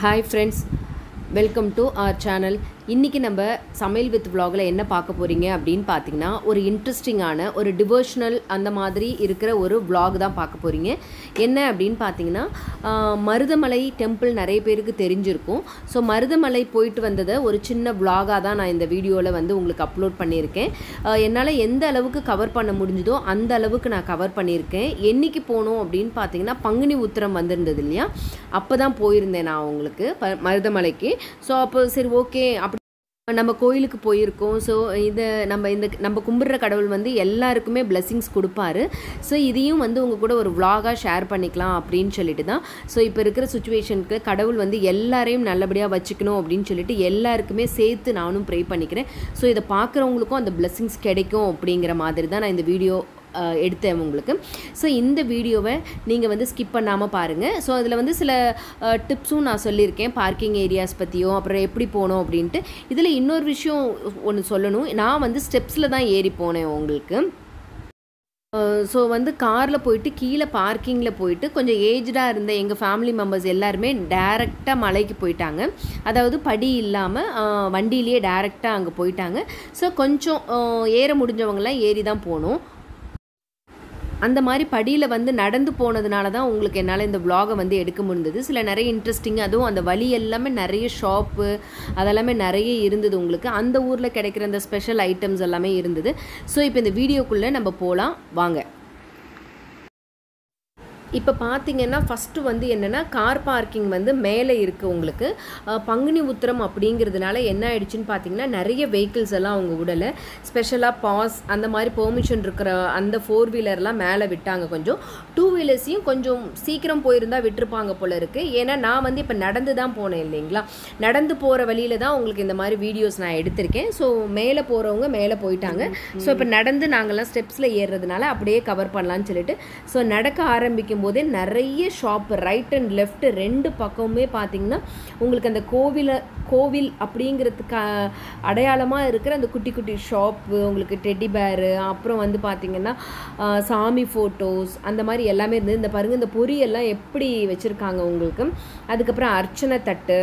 Hi friends, welcome to our channel. இன்றைக்கி நம்ம சமையல் வித் விலாகில் என்ன பார்க்க போகிறீங்க அப்படின்னு பார்த்தீங்கன்னா ஒரு இன்ட்ரெஸ்டிங்கான ஒரு டிவோஷனல் அந்த மாதிரி இருக்கிற ஒரு விலாக் தான் பார்க்க போகிறீங்க என்ன அப்படின்னு பார்த்தீங்கன்னா மருதமலை டெம்பிள் நிறைய பேருக்கு தெரிஞ்சிருக்கும் ஸோ மருதமலை போயிட்டு வந்ததை ஒரு சின்ன விலாகாக தான் நான் இந்த வீடியோவில் வந்து உங்களுக்கு அப்லோட் பண்ணியிருக்கேன் என்னால் எந்த அளவுக்கு கவர் பண்ண முடிஞ்சதோ அந்த அளவுக்கு நான் கவர் பண்ணியிருக்கேன் என்றைக்கு போகணும் அப்படின்னு பார்த்தீங்கன்னா பங்குனி உத்திரம் வந்திருந்தது இல்லையா அப்போ தான் போயிருந்தேன் நான் உங்களுக்கு மருதமலைக்கு ஸோ அப்போ சரி ஓகே அப்படி நம்ம கோயிலுக்கு போயிருக்கோம் ஸோ இதை நம்ம இந்த நம்ம கும்பிட்ற கடவுள் வந்து எல்லாருக்குமே பிளெஸ்ஸிங்ஸ் கொடுப்பாரு ஸோ இதையும் வந்து உங்கள் கூட ஒரு விலாகாக ஷேர் பண்ணிக்கலாம் அப்படின்னு சொல்லிட்டு தான் ஸோ இப்போ இருக்கிற சுச்சுவேஷனுக்கு கடவுள் வந்து எல்லாரையும் நல்லபடியாக வச்சுக்கணும் அப்படின்னு சொல்லிட்டு எல்லாருக்குமே சேர்த்து நானும் ப்ரே பண்ணிக்கிறேன் ஸோ இதை பார்க்குறவங்களுக்கும் அந்த பிளெஸ்ஸிங்ஸ் கிடைக்கும் அப்படிங்கிற மாதிரி தான் நான் இந்த வீடியோ எடுத்தேன் உங்களுக்கு ஸோ இந்த வீடியோவை நீங்கள் வந்து ஸ்கிப் பண்ணாமல் பாருங்கள் ஸோ அதில் வந்து சில டிப்ஸும் நான் சொல்லியிருக்கேன் பார்க்கிங் ஏரியாஸ் பற்றியும் அப்புறம் எப்படி போகணும் அப்படின்ட்டு இதில் இன்னொரு விஷயம் ஒன்று சொல்லணும் நான் வந்து ஸ்டெப்ஸில் தான் ஏறி போனேன் உங்களுக்கு ஸோ வந்து காரில் போயிட்டு கீழே பார்க்கிங்கில் போயிட்டு கொஞ்சம் ஏஜ்டாக இருந்த எங்கள் ஃபேமிலி மெம்பர்ஸ் எல்லாருமே டேரெக்டாக மலைக்கு போயிட்டாங்க அதாவது படி இல்லாமல் வண்டியிலேயே டேரெக்டாக அங்கே போயிட்டாங்க ஸோ கொஞ்சம் ஏற முடிஞ்சவங்களாம் ஏறி தான் போகணும் அந்த மாதிரி படியில் வந்து நடந்து போனதுனால தான் உங்களுக்கு என்னால் இந்த விலாகை வந்து எடுக்க முடிந்தது சில நிறைய இன்ட்ரெஸ்டிங் அதுவும் அந்த வழி எல்லாமே நிறைய ஷாப்பு அதெல்லாமே நிறைய இருந்தது உங்களுக்கு அந்த ஊரில் கிடைக்கிற அந்த ஸ்பெஷல் ஐட்டம்ஸ் எல்லாமே இருந்தது ஸோ இப்போ இந்த வீடியோக்குள்ளே நம்ம போகலாம் வாங்க இப்போ பார்த்தீங்கன்னா ஃபஸ்ட்டு வந்து என்னென்னா கார் பார்க்கிங் வந்து மேலே இருக்குது உங்களுக்கு பங்குனி உத்திரம் அப்படிங்கிறதுனால என்ன ஆயிடுச்சுன்னு பார்த்தீங்கன்னா நிறைய வெஹிக்கிள்ஸ் எல்லாம் அவங்க விடலை ஸ்பெஷலாக பாஸ் அந்த மாதிரி பெர்மிஷன் இருக்கிற அந்த ஃபோர் வீலர்லாம் மேலே விட்டாங்க கொஞ்சம் டூ வீலர்ஸையும் கொஞ்சம் சீக்கிரம் போயிருந்தால் விட்டுருப்பாங்க போல இருக்குது ஏன்னா நான் வந்து இப்போ நடந்து தான் போனேன் இல்லைங்களா நடந்து போகிற வழியில் தான் உங்களுக்கு இந்த மாதிரி வீடியோஸ் நான் எடுத்திருக்கேன் ஸோ மேலே போகிறவங்க மேலே போயிட்டாங்க ஸோ இப்போ நடந்து நாங்கள்லாம் ஸ்டெப்ஸில் ஏறுறதுனால அப்படியே கவர் பண்ணலான்னு சொல்லிட்டு ஸோ நடக்க ஆரம்பிக்கும் போதே நிறைய ஷாப்பு ரைட் அண்ட் லெஃப்ட்டு ரெண்டு பக்கமுமே பார்த்தீங்கன்னா உங்களுக்கு அந்த கோவிலை கோவில் அப்படிங்கிறதுக்கு அடையாளமாக இருக்கிற அந்த குட்டி குட்டி ஷாப்பு உங்களுக்கு டெட்டி பேரு அப்புறம் வந்து பார்த்திங்கன்னா சாமி ஃபோட்டோஸ் அந்த மாதிரி எல்லாமே இருந்தது இந்த பாருங்கள் இந்த பொரியெல்லாம் எப்படி வச்சுருக்காங்க உங்களுக்கு அதுக்கப்புறம் அர்ச்சனை தட்டு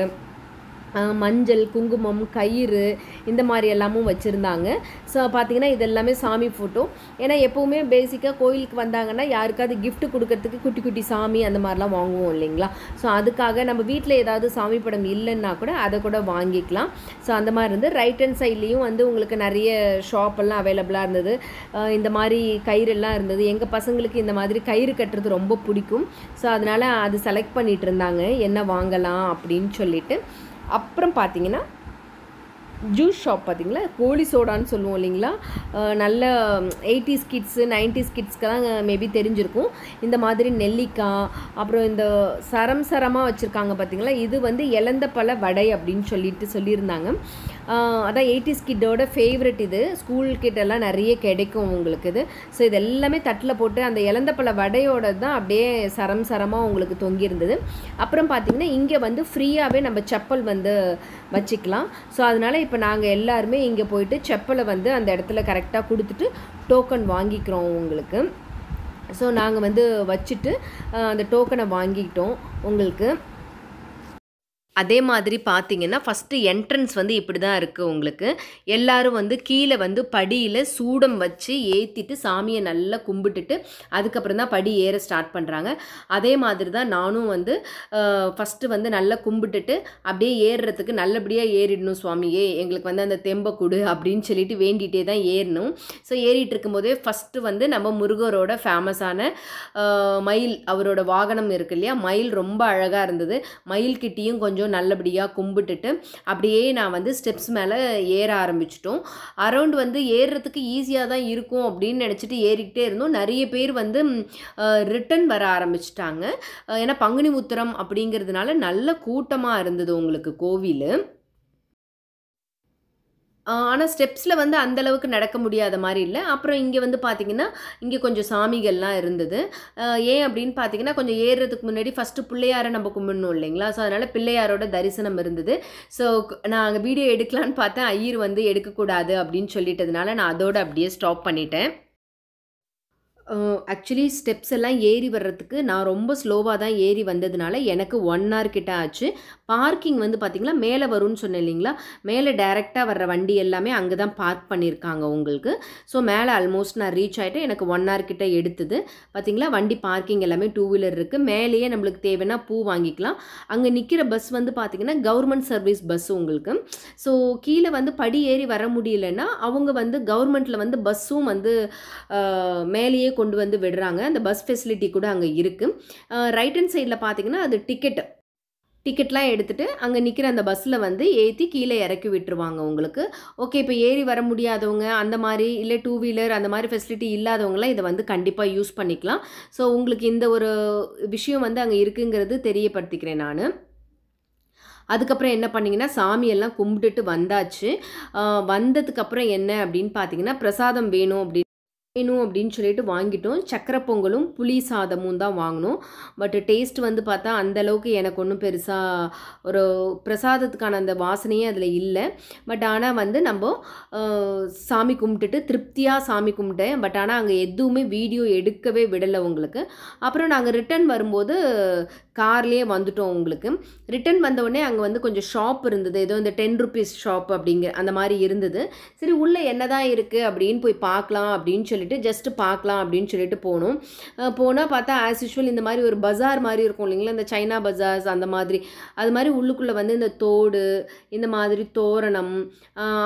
மஞ்சள் குங்குமம் கயிறு இந்த மாதிரி எல்லாமும் வச்சுருந்தாங்க ஸோ பார்த்திங்கன்னா இது எல்லாமே சாமி ஃபோட்டோ ஏன்னா எப்போவுமே பேசிக்காக கோயிலுக்கு வந்தாங்கன்னா யாருக்காவது கிஃப்ட் கொடுக்கறதுக்கு குட்டி குட்டி சாமி அந்த மாதிரிலாம் வாங்குவோம் இல்லைங்களா ஸோ அதுக்காக நம்ம வீட்டில் ஏதாவது சாமி படம் இல்லைன்னா கூட அதை கூட வாங்கிக்கலாம் ஸோ அந்த மாதிரி இருந்து ரைட் ஹேண்ட் சைட்லேயும் வந்து உங்களுக்கு நிறைய ஷாப்பெல்லாம் அவைலபிளாக இருந்தது இந்த மாதிரி கயிறெல்லாம் இருந்தது எங்கள் பசங்களுக்கு இந்த மாதிரி கயிறு கட்டுறது ரொம்ப பிடிக்கும் ஸோ அதனால் அது செலக்ட் பண்ணிகிட்டு இருந்தாங்க என்ன வாங்கலாம் அப்படின்னு சொல்லிட்டு அப்புறம் பார்த்தீங்கன்னா ஜூஸ் ஷாப் பார்த்திங்களா கோழி சோடான்னு சொல்லுவோம் இல்லைங்களா நல்ல எயிட்டிஸ் கிட்ஸு நைன்டிஸ் கிட்ஸ்க்கெல்லாம் மேபி தெரிஞ்சிருக்கும் இந்த மாதிரி நெல்லிக்காய் அப்புறம் இந்த சரம் சரமாக வச்சுருக்காங்க பார்த்தீங்களா இது வந்து இலந்த பழ வடை அப்படின்னு சொல்லிட்டு சொல்லியிருந்தாங்க அதான் எயிட்டிஸ் கிட்டோட ஃபேவரட் இது ஸ்கூல் கிட்டெல்லாம் நிறைய கிடைக்கும் உங்களுக்கு இது ஸோ இது எல்லாமே தட்டில் போட்டு அந்த இழந்த பல வடையோட தான் அப்படியே சரம் சரமாக உங்களுக்கு தொங்கியிருந்தது அப்புறம் பார்த்தீங்கன்னா இங்கே வந்து ஃப்ரீயாகவே நம்ம செப்பல் வந்து வச்சுக்கலாம் ஸோ அதனால் இப்போ நாங்கள் எல்லாருமே இங்கே போயிட்டு செப்பலை வந்து அந்த இடத்துல கரெக்டாக கொடுத்துட்டு டோக்கன் வாங்கிக்கிறோம் உங்களுக்கு ஸோ நாங்கள் வந்து வச்சுட்டு அந்த டோக்கனை வாங்கிக்கிட்டோம் உங்களுக்கு அதே மாதிரி பார்த்தீங்கன்னா ஃபஸ்ட்டு என்ட்ரன்ஸ் வந்து இப்படி தான் இருக்குது உங்களுக்கு எல்லோரும் வந்து கீழே வந்து படியில் சூடம் வச்சு ஏற்றிட்டு சாமியை நல்லா கும்பிட்டுட்டு அதுக்கப்புறம் தான் படி ஏற ஸ்டார்ட் பண்ணுறாங்க அதே மாதிரி தான் நானும் வந்து ஃபஸ்ட்டு வந்து நல்லா கும்பிட்டுட்டு அப்படியே ஏறுறதுக்கு நல்லபடியாக ஏறிடணும் சுவாமியே எங்களுக்கு வந்து அந்த தெம்பை கொடு அப்படின்னு சொல்லிட்டு வேண்டிகிட்டே தான் ஏறணும் ஸோ ஏறிட்டு இருக்கும்போதே ஃபஸ்ட்டு வந்து நம்ம முருகரோட ஃபேமஸான மயில் அவரோட வாகனம் இருக்கு இல்லையா மயில் ரொம்ப அழகாக இருந்தது மயில்கிட்டேயும் கொஞ்சம் கொஞ்சம் நல்லபடியாக கும்பிட்டுட்டு அப்படியே நான் வந்து ஸ்டெப்ஸ் மேலே ஏற ஆரம்பிச்சிட்டோம் அரௌண்ட் வந்து ஏறுறதுக்கு ஈஸியாக தான் இருக்கும் அப்படின்னு நினச்சிட்டு ஏறிக்கிட்டே இருந்தோம் நிறைய பேர் வந்து ரிட்டன் வர ஆரம்பிச்சிட்டாங்க ஏன்னா பங்குனி உத்திரம் அப்படிங்கிறதுனால நல்ல கூட்டமாக இருந்தது உங்களுக்கு கோவில் ஆனால் ஸ்டெப்ஸில் வந்து அந்தளவுக்கு நடக்க முடியாத மாதிரி இல்லை அப்புறம் இங்கே வந்து பார்த்திங்கன்னா இங்கே கொஞ்சம் சாமிகள்லாம் இருந்தது ஏன் அப்படின்னு பார்த்தீங்கன்னா கொஞ்சம் ஏறுறதுக்கு முன்னாடி ஃபஸ்ட்டு பிள்ளையாரை நம்ம கும்பிடணும் இல்லைங்களா ஸோ அதனால் பிள்ளையாரோட தரிசனம் இருந்தது ஸோ நான் அங்கே வீடியோ எடுக்கலான்னு பார்த்தேன் ஐயர் வந்து எடுக்கக்கூடாது அப்படின்னு சொல்லிட்டதுனால நான் அதோடு அப்படியே ஸ்டாப் பண்ணிட்டேன் ஆக்சுவலி ஸ்டெப்ஸ் எல்லாம் ஏறி வர்றதுக்கு நான் ரொம்ப ஸ்லோவாக தான் ஏறி வந்ததுனால எனக்கு ஒன் ஹவர் கிட்ட ஆச்சு பார்க்கிங் வந்து பார்த்திங்களா மேலே வரும்னு சொன்னேன் இல்லைங்களா மேலே டைரெக்டாக வர்ற வண்டி எல்லாமே அங்கே தான் பார்க் பண்ணியிருக்காங்க உங்களுக்கு ஸோ மேலே ஆல்மோஸ்ட் நான் ரீச் ஆகிட்டு எனக்கு ஒன் ஹவர் கிட்ட எடுத்தது பார்த்திங்களா வண்டி பார்க்கிங் எல்லாமே டூ வீலர் இருக்குது மேலேயே நம்மளுக்கு தேவைன்னா பூ வாங்கிக்கலாம் அங்கே நிற்கிற பஸ் வந்து பார்த்திங்கன்னா கவர்மெண்ட் சர்வீஸ் பஸ் உங்களுக்கு ஸோ கீழே வந்து படி ஏறி வர முடியலன்னா அவங்க வந்து கவர்மெண்ட்டில் வந்து பஸ்ஸும் வந்து மேலேயே கொண்டு வந்து விடுறாங்க அந்த பஸ் ஃபெசிலிட்டி கூட அங்கே இருக்குது ரைட் ஹேண்ட் சைடில் பார்த்தீங்கன்னா அது டிக்கெட் டிக்கெட்லாம் எடுத்துகிட்டு அங்கே நிற்கிற அந்த பஸ்ஸில் வந்து ஏற்றி கீழே இறக்கி விட்டுருவாங்க உங்களுக்கு ஓகே இப்போ ஏறி வர முடியாதவங்க அந்த மாதிரி இல்லை டூ வீலர் அந்த மாதிரி ஃபெசிலிட்டி இல்லாதவங்களாம் இதை வந்து கண்டிப்பாக யூஸ் பண்ணிக்கலாம் ஸோ உங்களுக்கு இந்த ஒரு விஷயம் வந்து அங்கே இருக்குங்கிறது தெரியப்படுத்திக்கிறேன் நான் அதுக்கப்புறம் என்ன பண்ணிங்கன்னா சாமியெல்லாம் கும்பிட்டுட்டு வந்தாச்சு வந்ததுக்கப்புறம் என்ன அப்படின்னு பார்த்தீங்கன்னா பிரசாதம் வேணும் அப்படின்னு வேணும் அப்படின்னு சொல்லிட்டு வாங்கிட்டோம் சக்கரை பொங்கலும் புளி சாதமும் தான் வாங்கினோம் பட் டேஸ்ட் வந்து பார்த்தா அந்தளவுக்கு எனக்கு ஒன்றும் பெருசாக ஒரு பிரசாதத்துக்கான அந்த வாசனையே அதில் இல்லை பட் ஆனால் வந்து நம்ம சாமி கும்பிட்டுட்டு திருப்தியாக சாமி கும்பிட்டேன் பட் ஆனால் அங்கே எதுவுமே வீடியோ எடுக்கவே விடலை உங்களுக்கு அப்புறம் நாங்கள் ரிட்டன் வரும்போது கார்லேயே வந்துட்டோம் உங்களுக்கு ரிட்டன் வந்தவுடனே அங்கே வந்து கொஞ்சம் ஷாப் இருந்தது ஏதோ இந்த டென் ருபீஸ் ஷாப் அப்படிங்கிற அந்த மாதிரி இருந்தது சரி உள்ளே என்ன தான் இருக்குது அப்படின்னு போய் பார்க்கலாம் அப்படின்னு சொல்லிட்டு ஜஸ்ட்டு பார்க்கலாம் அப்படின்னு சொல்லிட்டு போனோம் போனால் பார்த்தா ஆஸ் யூஷுவல் இந்த மாதிரி ஒரு பஜார் மாதிரி இருக்கும் இல்லைங்களா இந்த சைனா பஜார்ஸ் அந்த மாதிரி அது மாதிரி உள்ளுக்குள்ளே வந்து இந்த தோடு இந்த மாதிரி தோரணம்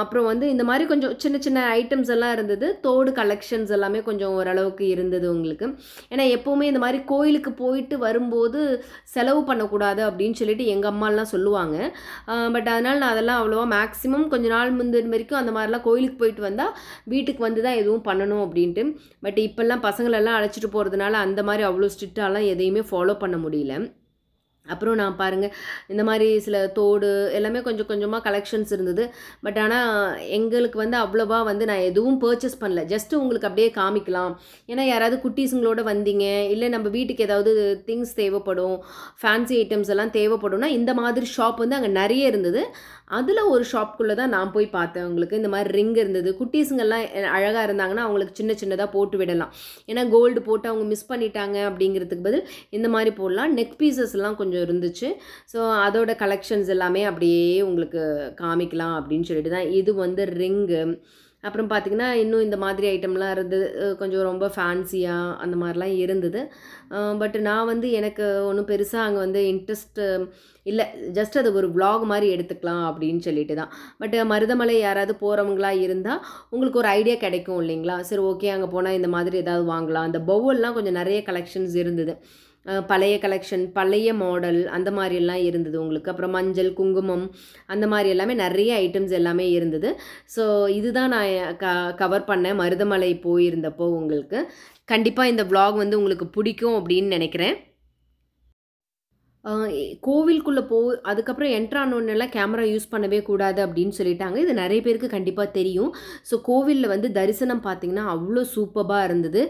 அப்புறம் வந்து இந்த மாதிரி கொஞ்சம் சின்ன சின்ன ஐட்டம்ஸ் எல்லாம் இருந்தது தோடு கலெக்ஷன்ஸ் எல்லாமே கொஞ்சம் ஓரளவுக்கு இருந்தது உங்களுக்கு ஏன்னா எப்போவுமே இந்த மாதிரி கோயிலுக்கு போயிட்டு வரும்போது செலவு பண்ணக்கூடாது அப்படின்னு சொல்லிட்டு எங்கள் அம்மாலாம் சொல்லுவாங்க பட் அதனால் நான் அதெல்லாம் அவ்வளோவா மேக்ஸிமம் கொஞ்ச நாள் முந்தின வரைக்கும் அந்த மாதிரிலாம் கோயிலுக்கு போயிட்டு வந்தால் வீட்டுக்கு வந்து தான் எதுவும் பண்ணணும் அப்படின்ட்டு பட் இப்போல்லாம் பசங்களெல்லாம் அழைச்சிட்டு போகிறதுனால அந்த மாதிரி அவ்வளோ ஸ்ட்ரிக்டாலாம் எதையுமே ஃபாலோ பண்ண முடியல அப்புறம் நான் பாருங்கள் இந்த மாதிரி சில தோடு எல்லாமே கொஞ்சம் கொஞ்சமாக கலெக்ஷன்ஸ் இருந்தது பட் ஆனால் எங்களுக்கு வந்து அவ்வளோவா வந்து நான் எதுவும் பர்ச்சேஸ் பண்ணல ஜஸ்ட்டு உங்களுக்கு அப்படியே காமிக்கலாம் ஏன்னா யாராவது குட்டீஸுங்களோட வந்தீங்க இல்லை நம்ம வீட்டுக்கு ஏதாவது திங்ஸ் தேவைப்படும் ஃபேன்சி ஐட்டம்ஸ் எல்லாம் தேவைப்படும்னா இந்த மாதிரி ஷாப் வந்து அங்கே நிறைய இருந்தது அதில் ஒரு ஷாப்புக்குள்ளே தான் நான் போய் பார்த்தேன் அவங்களுக்கு இந்த மாதிரி ரிங் இருந்தது குட்டீஸுங்கெல்லாம் அழகாக இருந்தாங்கன்னா அவங்களுக்கு சின்ன சின்னதாக போட்டு விடலாம் ஏன்னா கோல்டு போட்டு அவங்க மிஸ் பண்ணிட்டாங்க அப்படிங்கிறதுக்கு பதில் இந்த மாதிரி போடலாம் நெக் பீசஸ்லாம் கொஞ்சம் கொஞ்சம் இருந்துச்சு ஸோ அதோட கலெக்ஷன்ஸ் எல்லாமே அப்படியே உங்களுக்கு காமிக்கலாம் அப்படின்னு சொல்லிட்டு தான் இது வந்து ரிங்கு அப்புறம் பார்த்திங்கன்னா இன்னும் இந்த மாதிரி ஐட்டம்லாம் இருந்தது கொஞ்சம் ரொம்ப ஃபேன்சியாக அந்த மாதிரிலாம் இருந்தது பட் நான் வந்து எனக்கு ஒன்றும் பெருசாக அங்கே வந்து இன்ட்ரெஸ்ட்டு இல்லை ஜஸ்ட் அது ஒரு விலாக் மாதிரி எடுத்துக்கலாம் அப்படின்னு சொல்லிட்டு தான் பட் மருதமலை யாராவது போகிறவங்களா இருந்தால் உங்களுக்கு ஒரு ஐடியா கிடைக்கும் இல்லைங்களா சரி ஓகே அங்கே போனால் இந்த மாதிரி ஏதாவது வாங்கலாம் அந்த பவுல்லாம் கொஞ்சம் நிறைய கலெக்ஷன்ஸ் இருந்தது பழைய கலெக்ஷன் பழைய மாடல் அந்த மாதிரியெல்லாம் இருந்தது உங்களுக்கு அப்புறம் மஞ்சள் குங்குமம் அந்த மாதிரி எல்லாமே நிறைய ஐட்டம்ஸ் எல்லாமே இருந்தது ஸோ இதுதான் நான் க கவர் பண்ணேன் மருதமலை போயிருந்தப்போ உங்களுக்கு கண்டிப்பாக இந்த வ்ளாக் வந்து உங்களுக்கு பிடிக்கும் அப்படின்னு நினைக்கிறேன் கோவிலுக்குள்ளே போ அதுக்கப்புறம் என்ட்ரானோன்னெல்லாம் கேமரா யூஸ் பண்ணவே கூடாது அப்படின்னு சொல்லிட்டாங்க இது நிறைய பேருக்கு கண்டிப்பாக தெரியும் ஸோ கோவிலில் வந்து தரிசனம் பார்த்திங்கன்னா அவ்வளோ சூப்பராக இருந்தது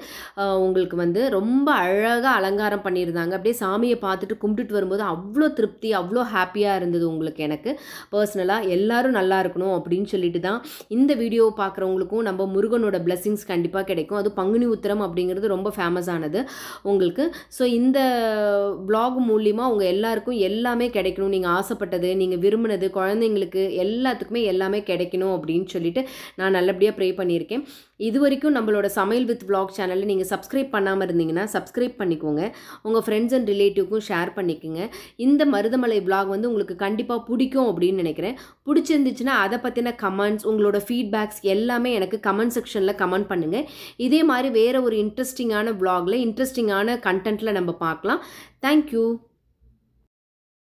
உங்களுக்கு வந்து ரொம்ப அழகாக அலங்காரம் பண்ணியிருந்தாங்க அப்படியே சாமியை பார்த்துட்டு கும்பிட்டுட்டு வரும்போது அவ்வளோ திருப்தி அவ்வளோ ஹாப்பியாக இருந்தது உங்களுக்கு எனக்கு பர்சனலாக எல்லோரும் நல்லா இருக்கணும் அப்படின்னு சொல்லிட்டு தான் இந்த வீடியோவை பார்க்குறவங்களுக்கும் நம்ம முருகனோட பிளெஸ்ஸிங்ஸ் கண்டிப்பாக கிடைக்கும் அது பங்குனி உத்திரம் அப்படிங்கிறது ரொம்ப ஃபேமஸானது உங்களுக்கு ஸோ இந்த பிளாக் மூலியமாக அவங்க எல்லாருக்கும் எல்லாமே கிடைக்கணும் நீங்கள் ஆசைப்பட்டது நீங்கள் விரும்பினது குழந்தைங்களுக்கு எல்லாத்துக்குமே எல்லாமே கிடைக்கணும் அப்படின்னு சொல்லிட்டு நான் நல்லபடியாக ப்ரே பண்ணியிருக்கேன் இது வரைக்கும் நம்மளோட சமையல் வித் விலாக் சேனலில் நீங்கள் சப்ஸ்கிரைப் பண்ணாமல் இருந்தீங்கன்னா சப்ஸ்கிரைப் பண்ணிக்கோங்க உங்கள் ஃப்ரெண்ட்ஸ் அண்ட் ரிலேட்டிவ்க்கும் ஷேர் பண்ணிக்கோங்க இந்த மருதமலை விலாக் வந்து உங்களுக்கு கண்டிப்பாக பிடிக்கும் அப்படின்னு நினைக்கிறேன் பிடிச்சிருந்துச்சுன்னா அதை பற்றின கமெண்ட்ஸ் உங்களோட ஃபீட்பேக்ஸ் எல்லாமே எனக்கு கமெண்ட் செக்ஷனில் கமெண்ட் பண்ணுங்கள் இதே மாதிரி வேறு ஒரு இன்ட்ரெஸ்டிங்கான விலாகில் இன்ட்ரெஸ்டிங்கான கண்டென்ட்டில் நம்ம பார்க்கலாம் தேங்க்யூ